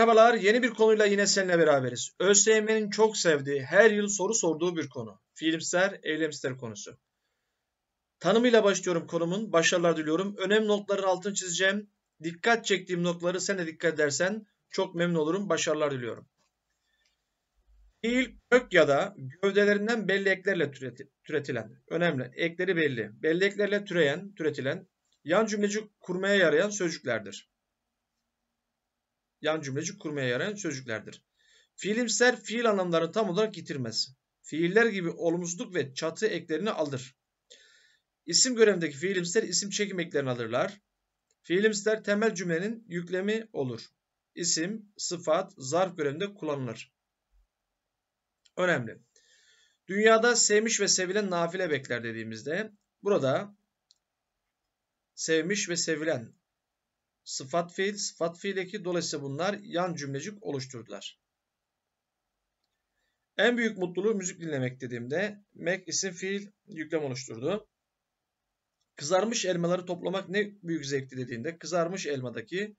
Merhabalar, yeni bir konuyla yine seninle beraberiz. ÖSYM'nin çok sevdiği, her yıl soru sorduğu bir konu. Fiilimsel, eylemsel konusu. Tanımıyla başlıyorum konumun, başarılar diliyorum. Önemli notların altını çizeceğim. Dikkat çektiğim notları sen de dikkat edersen çok memnun olurum, başarılar diliyorum. Fiil kök ya da gövdelerinden belli eklerle türetilen, önemli, ekleri belli, belli eklerle türeyen, türetilen, yan cümleci kurmaya yarayan sözcüklerdir yan cümlecik kurmaya yarayan sözcüklerdir. Fiilimser fiil anlamlarını tam olarak yitirmez. Fiiller gibi olumsuzluk ve çatı eklerini alır. İsim görevindeki fiilimser isim çekim eklerini alırlar. Fiilimser temel cümlenin yüklemi olur. İsim, sıfat, zarf görevinde kullanılır. Önemli. Dünyada sevmiş ve sevilen nafile bekler dediğimizde burada sevmiş ve sevilen sıfat fiil, sıfat fiil eki. Dolayısıyla bunlar yan cümlecik oluşturdular. En büyük mutluluğu müzik dinlemek dediğimde mek isim fiil yüklem oluşturdu. Kızarmış elmaları toplamak ne büyük zevkti dediğinde kızarmış elmadaki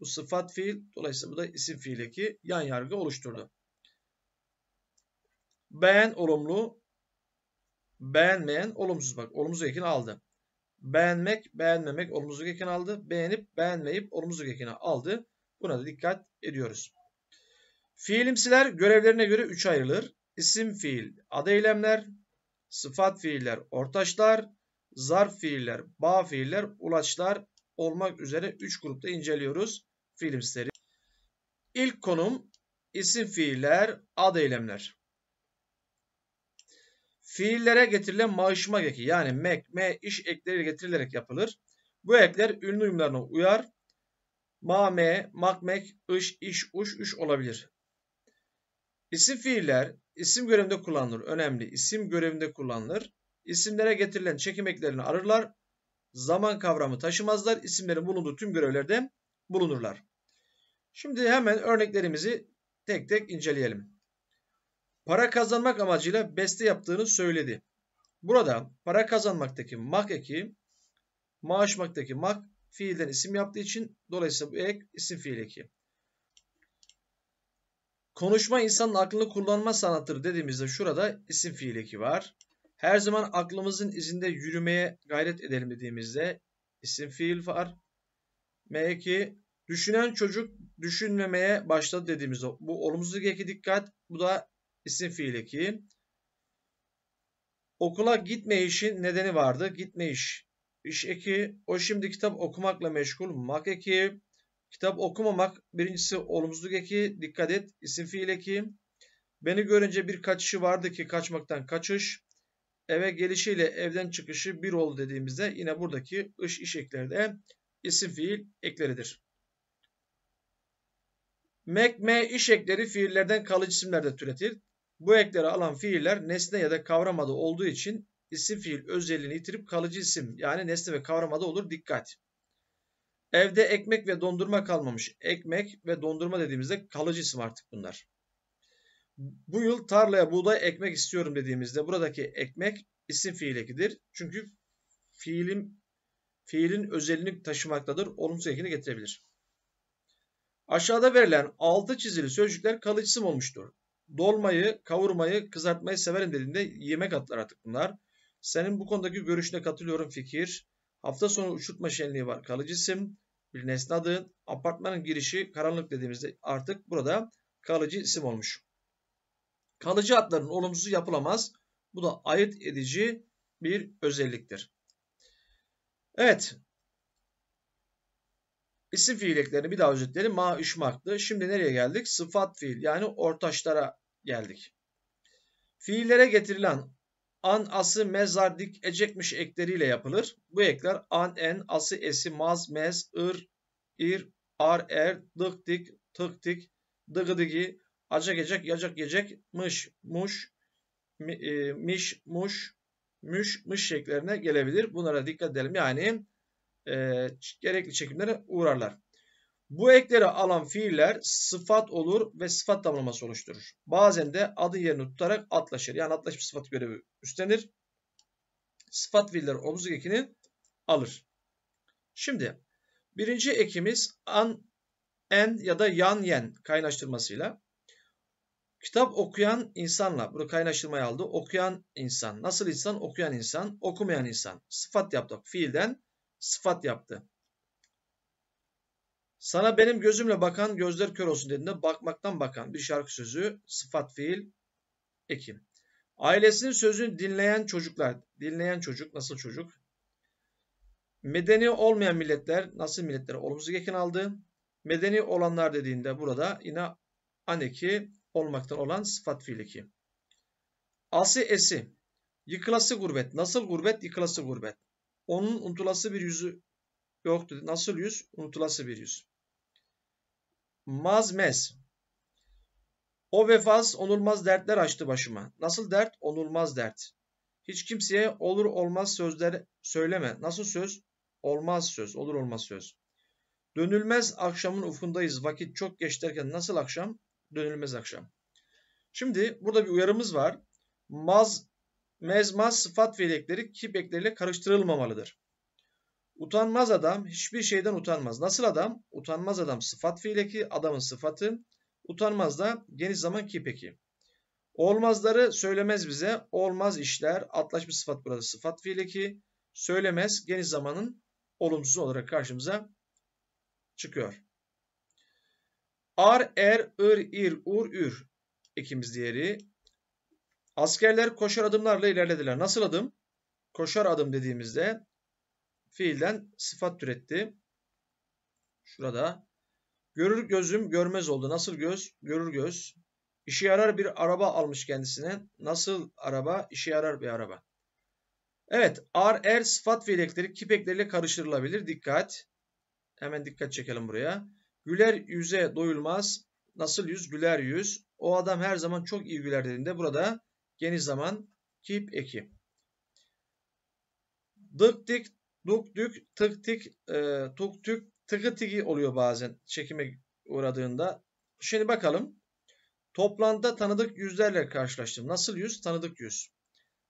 bu sıfat fiil dolayısıyla bu da isim fiil eki yan yargı oluşturdu. Beğen olumlu, beğenmeyen olumsuz bak olumsuz ekini aldı beğenmek, beğenmemek olumsuzluk ekini aldı. Beğenip, beğenmeyip olumsuzluk ekini aldı. Buna da dikkat ediyoruz. Fiilimsiler görevlerine göre 3 ayrılır. İsim fiil, ad eylemler, sıfat fiiller, ortaçlar, zarf fiiller, bağ fiiller, ulaçlar olmak üzere 3 grupta inceliyoruz fiilimsileri. İlk konum isim fiiller, ad eylemler. Fiillere getirilen maaşmak eki yani mek, me, iş ekleri getirilerek yapılır. Bu ekler ünlü uyumlarına uyar. Ma, me, makmek, ış, iş, uş, üş olabilir. İsim fiiller isim görevinde kullanılır. Önemli isim görevinde kullanılır. İsimlere getirilen çekim eklerini arırlar. Zaman kavramı taşımazlar. İsimlerin bulunduğu tüm görevlerde bulunurlar. Şimdi hemen örneklerimizi tek tek inceleyelim para kazanmak amacıyla beste yaptığını söyledi. Burada para kazanmaktaki mak eki maaşmaktaki mak fiilden isim yaptığı için dolayısıyla bu ek isim fiil eki. Konuşma insanın aklını kullanma sanatıdır dediğimizde şurada isim fiil eki var. Her zaman aklımızın izinde yürümeye gayret edelim dediğimizde isim fiil var. M eki düşünen çocuk düşünmemeye başladı dediğimizde bu olumsuz eki dikkat bu da isim fiili ki okula gitmeyişin nedeni vardı. Gitmeyiş. İş eki. O şimdi kitap okumakla meşgul. Mak eki. Kitap okumamak. Birincisi olumsuzluk eki. Dikkat et. İsim fiil eki. Beni görünce bir kaçışı vardı ki kaçmaktan kaçış. Eve gelişiyle evden çıkışı bir oldu dediğimizde yine buradaki iş iş ekleri de isim fiil ekleridir. Mek, me iş ekleri fiillerden kalıcı isimlerde türetir. Bu ekleri alan fiiller nesne ya da kavramada olduğu için isim fiil özelliğini yitirip kalıcı isim yani nesne ve kavramada olur. Dikkat! Evde ekmek ve dondurma kalmamış. Ekmek ve dondurma dediğimizde kalıcı isim artık bunlar. Bu yıl tarlaya buğday ekmek istiyorum dediğimizde buradaki ekmek isim fiil ekidir. Çünkü fiilin fiilin özelliğini taşımaktadır. Olumsuz ekini getirebilir. Aşağıda verilen altı çizili sözcükler kalıcı isim olmuştur dolmayı, kavurmayı, kızartmayı severim dediğinde yemek atlar artık bunlar. Senin bu konudaki görüşüne katılıyorum fikir. Hafta sonu uçurtma şenliği var. Kalıcı isim, bir nesne adı, apartmanın girişi karanlık dediğimizde artık burada kalıcı isim olmuş. Kalıcı atların olumsuzu yapılamaz. Bu da ayırt edici bir özelliktir. Evet. İsim fiileklerini bir daha özetleyelim. Ma üşmaktı. Şimdi nereye geldik? Sıfat fiil yani ortaçlara geldik. Fiillere getirilen an, ası, mezar, dik, ecekmiş ekleriyle yapılır. Bu ekler an, en, ası, esi, maz, mez, ır, ir, ar, er, dık, dik, tık, dik, dıgı, digi, acak, ecek, yacak, yecek, mış, muş, mi, e, miş, muş, müş, mış şeklerine gelebilir. Bunlara dikkat edelim. Yani e, gerekli çekimlere uğrarlar. Bu ekleri alan fiiller sıfat olur ve sıfat tamlaması oluşturur. Bazen de adı yerini tutarak atlaşır. Yani atlaşmış sıfat görevi üstlenir. Sıfat fiiller omuzluk ekini alır. Şimdi birinci ekimiz an, en ya da yan yen kaynaştırmasıyla. Kitap okuyan insanla, bunu kaynaştırmayı aldı. Okuyan insan. Nasıl insan? Okuyan insan. Okumayan insan. Sıfat yaptı. Fiilden sıfat yaptı. Sana benim gözümle bakan gözler kör olsun dediğinde bakmaktan bakan bir şarkı sözü sıfat fiil ekim. Ailesinin sözünü dinleyen çocuklar. Dinleyen çocuk nasıl çocuk? Medeni olmayan milletler nasıl milletler olumsuz ekin aldı? Medeni olanlar dediğinde burada yine aneki olmaktan olan sıfat fiil ekim. Asi esi. Yıkılası gurbet. Nasıl gurbet? Yıkılası gurbet. Onun unutulası bir yüzü yoktu. Nasıl yüz? Unutulası bir yüz mazmez. O vefaz onulmaz dertler açtı başıma. Nasıl dert? Onulmaz dert. Hiç kimseye olur olmaz sözler söyleme. Nasıl söz? Olmaz söz. Olur olmaz söz. Dönülmez akşamın ufkundayız. Vakit çok geç derken nasıl akşam? Dönülmez akşam. Şimdi burada bir uyarımız var. Maz, mezmaz sıfat ve fiilekleri kip ekleriyle karıştırılmamalıdır. Utanmaz adam hiçbir şeyden utanmaz. Nasıl adam? Utanmaz adam sıfat fiileki adamın sıfatı. Utanmaz da geniş zaman ki peki. Olmazları söylemez bize. Olmaz işler. atlaş bir sıfat burada sıfat fiileki. Söylemez geniş zamanın olumsuz olarak karşımıza çıkıyor. Ar, er, ır, ir, ur, ür. ikimiz diğeri. Askerler koşar adımlarla ilerlediler. Nasıl adım? Koşar adım dediğimizde fiilden sıfat türetti. Şurada. Görür gözüm görmez oldu. Nasıl göz? Görür göz. İşe yarar bir araba almış kendisine. Nasıl araba? İşe yarar bir araba. Evet. Ar, er sıfat fiilekleri kipekleriyle karıştırılabilir. Dikkat. Hemen dikkat çekelim buraya. Güler yüze doyulmaz. Nasıl yüz? Güler yüz. O adam her zaman çok iyi güler dediğinde burada geniş zaman kip eki. Dık dik duk dük tık tık e, tuk tük tıkı tiki oluyor bazen çekime uğradığında. Şimdi bakalım. Toplamda tanıdık yüzlerle karşılaştım. Nasıl yüz? Tanıdık yüz.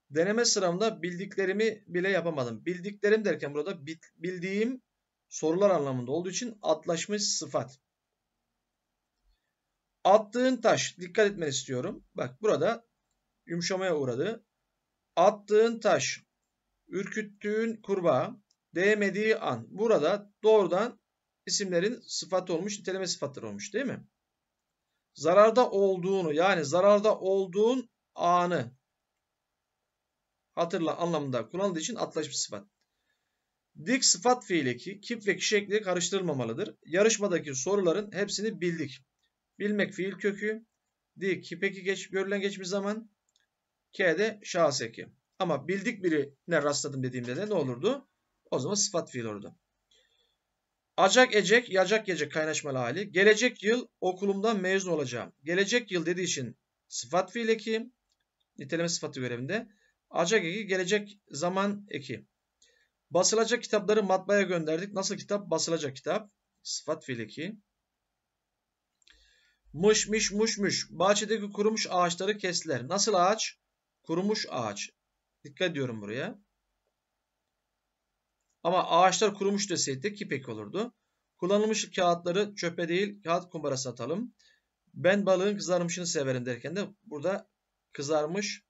Deneme sıramda bildiklerimi bile yapamadım. Bildiklerim derken burada bildiğim sorular anlamında olduğu için atlaşmış sıfat. Attığın taş. Dikkat etmeni istiyorum. Bak burada yumuşamaya uğradı. Attığın taş ürküttüğün kurbağa değmediği an. Burada doğrudan isimlerin sıfat olmuş, niteleme sıfatları olmuş değil mi? Zararda olduğunu yani zararda olduğun anı hatırla anlamında kullanıldığı için atlaş bir sıfat. Dik sıfat fiili ki kip ve kişi ekliği karıştırılmamalıdır. Yarışmadaki soruların hepsini bildik. Bilmek fiil kökü. Dik kipeki geç, görülen geçmiş zaman. K'de şahs eki. Ama bildik birine rastladım dediğimde de ne olurdu? O zaman sıfat fiil olurdu. Acak ecek, yacak gecek kaynaşmalı hali. Gelecek yıl okulumdan mezun olacağım. Gelecek yıl dediği için sıfat fiil eki. Niteleme sıfatı görevinde. Acak eki gelecek zaman eki. Basılacak kitapları matbaaya gönderdik. Nasıl kitap? Basılacak kitap. Sıfat fiil eki. Mış miş muş müş. Bahçedeki kurumuş ağaçları kestiler. Nasıl ağaç? Kurumuş ağaç. Dikkat ediyorum buraya. Ama ağaçlar kurumuş deseydi ki pek olurdu. Kullanılmış kağıtları çöpe değil kağıt kumbara satalım. Ben balığın kızarmışını severim derken de burada kızarmış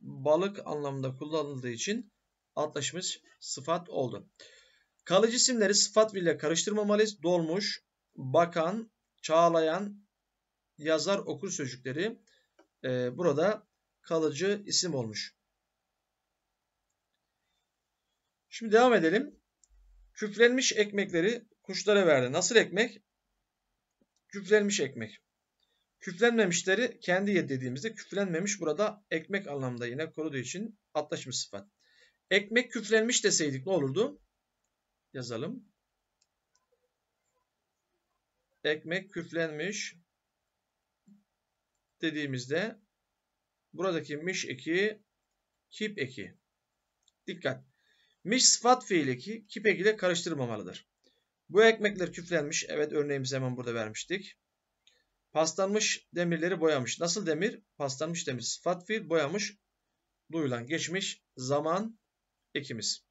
balık anlamında kullanıldığı için atlaşmış sıfat oldu. Kalıcı isimleri sıfat ile karıştırmamalıyız. Dolmuş, bakan, çağlayan, yazar, okur sözcükleri e, burada kalıcı isim olmuş. Şimdi devam edelim. Küflenmiş ekmekleri kuşlara verdi. Nasıl ekmek? Küflenmiş ekmek. Küflenmemişleri kendi yedi dediğimizde küflenmemiş burada ekmek anlamında yine koruduğu için atlaşmış sıfat. Ekmek küflenmiş deseydik ne olurdu? Yazalım. Ekmek küflenmiş dediğimizde buradaki miş eki kip eki. Dikkat. Miş sıfat fiili ki kipek ile karıştırmamalıdır. Bu ekmekler küflenmiş. Evet örneğimizi hemen burada vermiştik. Paslanmış demirleri boyamış. Nasıl demir? Paslanmış demir. Sıfat fiil boyamış. Duyulan geçmiş zaman ekimiz.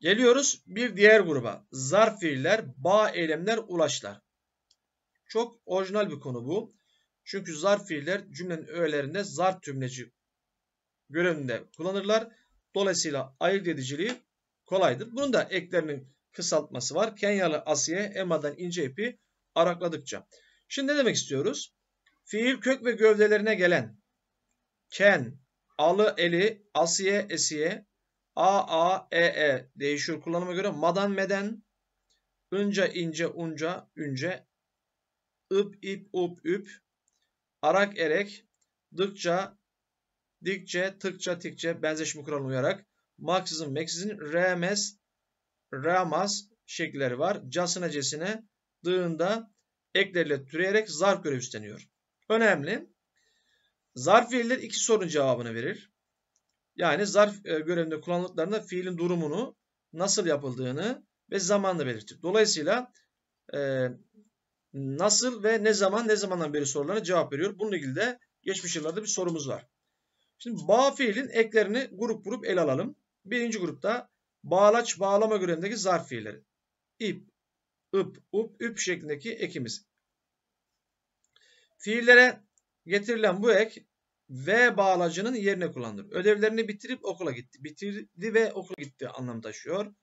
Geliyoruz bir diğer gruba. Zarf fiiller, bağ eylemler, ulaşlar. Çok orijinal bir konu bu. Çünkü zarf fiiller cümlenin öğelerinde zarf tümleci görevinde kullanırlar. Dolayısıyla ayırt ediciliği kolaydır. Bunun da eklerinin kısaltması var. Kenyalı Asiye Emma'dan ince ipi arakladıkça. Şimdi ne demek istiyoruz? Fiil kök ve gövdelerine gelen ken, alı eli, asiye esiye, a a e e değişiyor kullanıma göre. Madan meden, ınca ince unca ünce, ıp ip up üp, arak erek, dıkça dikçe, tıkça, tikçe benzeşme kuralına uyarak Marksizm, Meksizm, remes, ramas şekilleri var. Casına cesine dığında eklerle türeyerek zarf görev üstleniyor. Önemli. Zarf fiiller iki sorunun cevabını verir. Yani zarf e, görevinde kullanıldıklarında fiilin durumunu, nasıl yapıldığını ve zamanını belirtir. Dolayısıyla e, nasıl ve ne zaman, ne zamandan beri sorularına cevap veriyor. Bununla ilgili de geçmiş yıllarda bir sorumuz var. Şimdi bağ fiilin eklerini grup grup ele alalım. Birinci grupta bağlaç bağlama görevindeki zarf fiilleri. İp, ıp, up, üp şeklindeki ekimiz. Fiillere getirilen bu ek ve bağlacının yerine kullanılır. Ödevlerini bitirip okula gitti. Bitirdi ve okula gitti anlam taşıyor.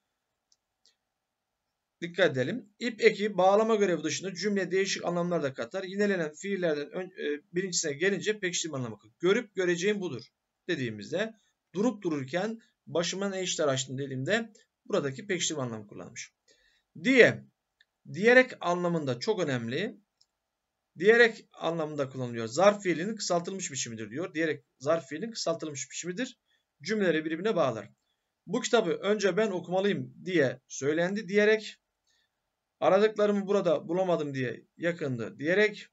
Dikkat edelim. İp eki bağlama görevi dışında cümleye değişik anlamlar da katar. Yinelenen fiillerden ön, e, birincisine gelince pekiştirme anlamı. Görüp göreceğim budur dediğimizde durup dururken başıma ne işler açtın dediğimde buradaki pekiştirme anlamı kullanmış. Diye diyerek anlamında çok önemli. Diyerek anlamında kullanılıyor. Zarf fiilinin kısaltılmış biçimidir diyor. Diyerek zarf fiilin kısaltılmış biçimidir. Cümleleri birbirine bağlar. Bu kitabı önce ben okumalıyım diye söylendi diyerek Aradıklarımı burada bulamadım diye yakındı diyerek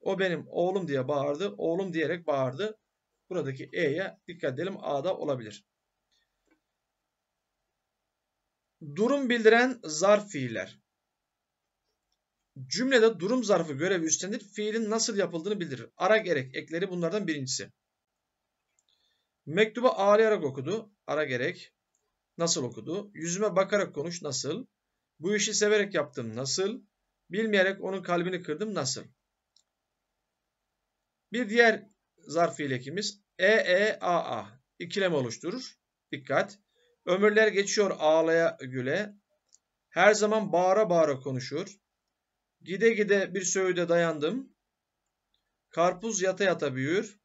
o benim oğlum diye bağırdı. Oğlum diyerek bağırdı. Buradaki E'ye dikkat edelim A'da olabilir. Durum bildiren zarf fiiller. Cümlede durum zarfı görevi üstlenir. Fiilin nasıl yapıldığını bildirir. Ara gerek ekleri bunlardan birincisi. Mektubu ağlayarak okudu. Ara gerek. Nasıl okudu? Yüzüme bakarak konuş. Nasıl? Bu işi severek yaptım nasıl? Bilmeyerek onun kalbini kırdım nasıl? Bir diğer zarf fiilekimiz e e a a ikilem oluşturur. Dikkat. Ömürler geçiyor ağlaya güle. Her zaman bağıra bağıra konuşur. Gide gide bir söğüde dayandım. Karpuz yata yata büyür.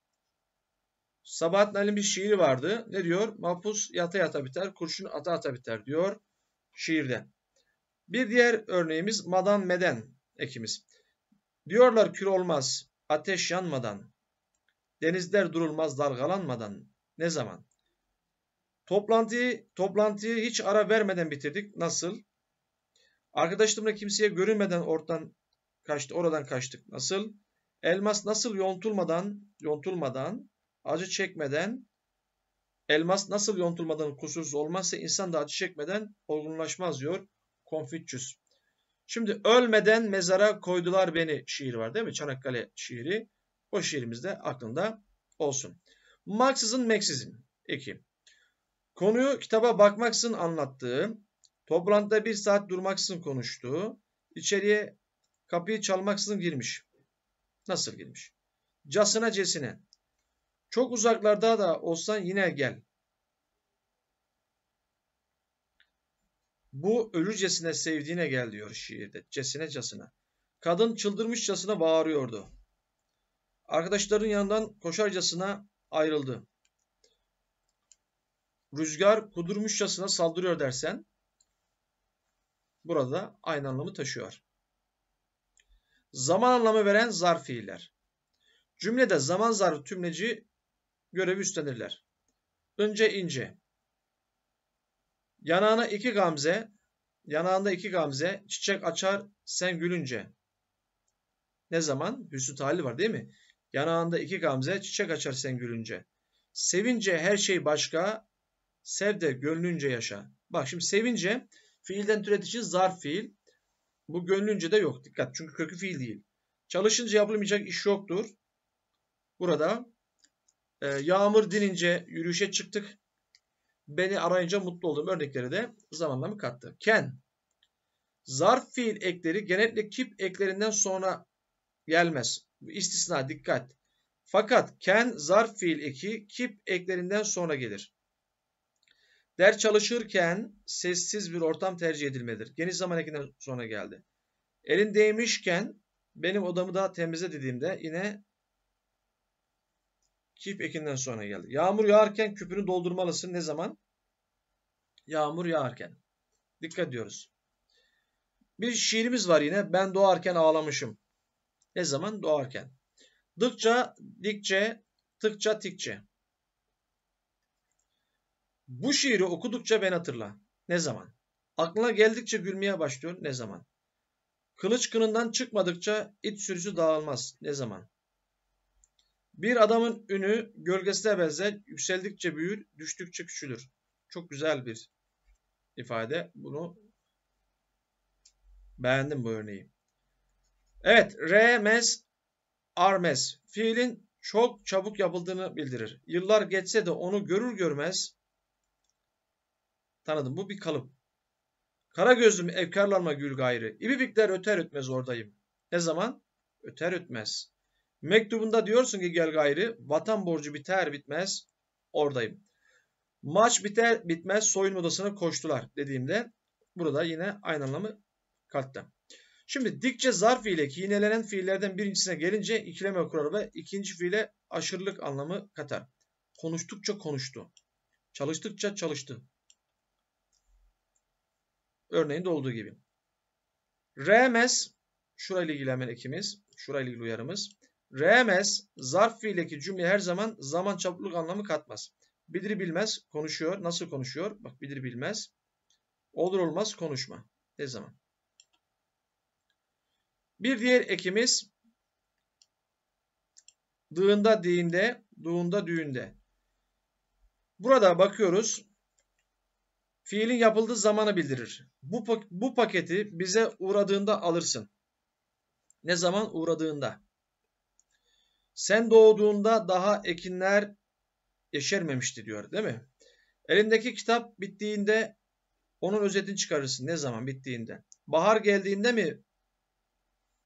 Sabahattin Ali'nin bir şiiri vardı. Ne diyor? Mahpus yata yata biter, kurşun ata ata biter diyor Şiirden. Bir diğer örneğimiz madan meden ekimiz. Diyorlar kül olmaz, ateş yanmadan, denizler durulmaz dalgalanmadan. Ne zaman? Toplantıyı, toplantıyı hiç ara vermeden bitirdik. Nasıl? Arkadaşlarımla kimseye görünmeden ortadan kaçtı, oradan kaçtık. Nasıl? Elmas nasıl yontulmadan, yontulmadan, acı çekmeden, elmas nasıl yontulmadan kusursuz olmazsa insan da acı çekmeden olgunlaşmaz diyor. Konfüçyüs. Şimdi ölmeden mezara koydular beni şiir var değil mi? Çanakkale şiiri. O şiirimiz de aklında olsun. Marksizm, Meksizm. İki. Konuyu kitaba bakmaksın anlattığı, toplantıda bir saat durmaksın konuştuğu, içeriye kapıyı çalmaksın girmiş. Nasıl girmiş? Casına cesine. Çok uzaklarda da olsan yine gel. Bu ölücesine sevdiğine gel diyor şiirde. Cesine casına. Kadın çıldırmışçasına bağırıyordu. Arkadaşların yanından koşarcasına ayrıldı. Rüzgar kudurmuşçasına saldırıyor dersen burada aynı anlamı taşıyor. Zaman anlamı veren zarf fiiller. Cümlede zaman zarfı tümleci görevi üstlenirler. Ince ince. Yanağına iki gamze, yanağında iki gamze, çiçek açar sen gülünce. Ne zaman? Hüsnü talih var değil mi? Yanağında iki gamze, çiçek açar sen gülünce. Sevince her şey başka, sev de gönlünce yaşa. Bak şimdi sevince fiilden türetici zarf fiil. Bu gönlünce de yok. Dikkat çünkü kökü fiil değil. Çalışınca yapılmayacak iş yoktur. Burada e, yağmur dinince yürüyüşe çıktık. Beni arayınca mutlu oldum örnekleri de zamanlamı kattı. Can. Zarf fiil ekleri genellikle kip eklerinden sonra gelmez. İstisna dikkat. Fakat can zarf fiil eki kip eklerinden sonra gelir. Ders çalışırken sessiz bir ortam tercih edilmelidir. Geniş zaman ekinden sonra geldi. Elin değmişken benim odamı da temizle dediğimde yine Çift ekinden sonra geldi. Yağmur yağarken küpünü doldurmalısın. Ne zaman? Yağmur yağarken. Dikkat ediyoruz. Bir şiirimiz var yine. Ben doğarken ağlamışım. Ne zaman? Doğarken. Dıkça, dikçe, tıkça, tikçe. Bu şiiri okudukça ben hatırla. Ne zaman? Aklına geldikçe gülmeye başlıyor. Ne zaman? Kılıç kınından çıkmadıkça it sürüsü dağılmaz. Ne zaman? Bir adamın ünü gölgesine benzer, yükseldikçe büyür, düştükçe küçülür. Çok güzel bir ifade. Bunu beğendim bu örneği. Evet, remes, armes. Fiilin çok çabuk yapıldığını bildirir. Yıllar geçse de onu görür görmez tanıdım. Bu bir kalıp. Kara gözlüm evkarlanma gül gayrı. İbibikler öter ötmez oradayım. Ne zaman? Öter ötmez. Mektubunda diyorsun ki gel gayri vatan borcu biter bitmez oradayım. Maç biter bitmez soyunma odasına koştular dediğimde burada yine aynı anlamı kattım. Şimdi dikçe zarf ile kinelenen fiillerden birincisine gelince ikileme kurar ve ikinci fiile aşırılık anlamı katar. Konuştukça konuştu. Çalıştıkça çalıştı. Örneğinde olduğu gibi. Remes, şurayla ilgili hemen ekimiz, şurayla ilgili uyarımız. Remez zarf fiildeki cümle her zaman zaman çabukluk anlamı katmaz. Bilir bilmez konuşuyor. Nasıl konuşuyor? Bak bilir bilmez. Olur olmaz konuşma. Ne zaman? Bir diğer ekimiz dığında dinde,duğunda düğünde. Burada bakıyoruz. Fiilin yapıldığı zamanı bildirir. Bu, bu paketi bize uğradığında alırsın. Ne zaman uğradığında. Sen doğduğunda daha ekinler yeşermemişti diyor değil mi? Elindeki kitap bittiğinde onun özetini çıkarırsın. Ne zaman bittiğinde? Bahar geldiğinde mi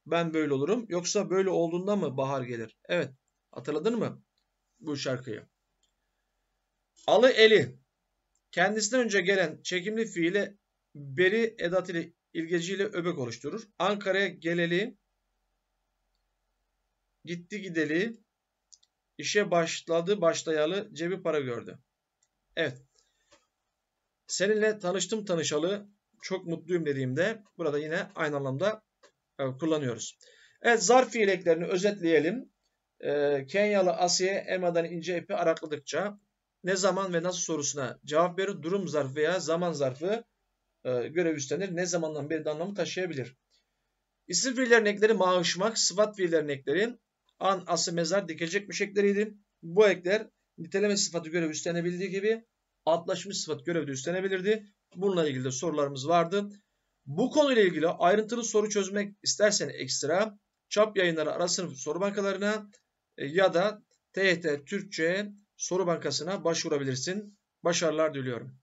ben böyle olurum yoksa böyle olduğunda mı bahar gelir? Evet. Hatırladın mı bu şarkıyı? Alı eli kendisinden önce gelen çekimli fiile beri edat ile ilgeciyle öbek oluşturur. Ankara'ya geleli Gitti gideli işe başladı başlayalı cebi para gördü. Evet. Seninle tanıştım tanışalı çok mutluyum dediğimde burada yine aynı anlamda e, kullanıyoruz. Evet zarf fiileklerini özetleyelim. E, Kenyalı Asiye elmadan ince ipi arakladıkça ne zaman ve nasıl sorusuna cevap verir. Durum zarfı veya zaman zarfı e, görev üstlenir. Ne zamandan beri de anlamı taşıyabilir. İsim fiil örnekleri mağışmak, sıfat fiil örnekleri an ası mezar dikecekmiş ekleriydi. Bu ekler niteleme sıfatı görevi üstlenebildiği gibi atlaşmış sıfat görevi de üstlenebilirdi. Bununla ilgili de sorularımız vardı. Bu konuyla ilgili ayrıntılı soru çözmek istersen ekstra çap yayınları ara soru bankalarına e, ya da TYT Türkçe soru bankasına başvurabilirsin. Başarılar diliyorum.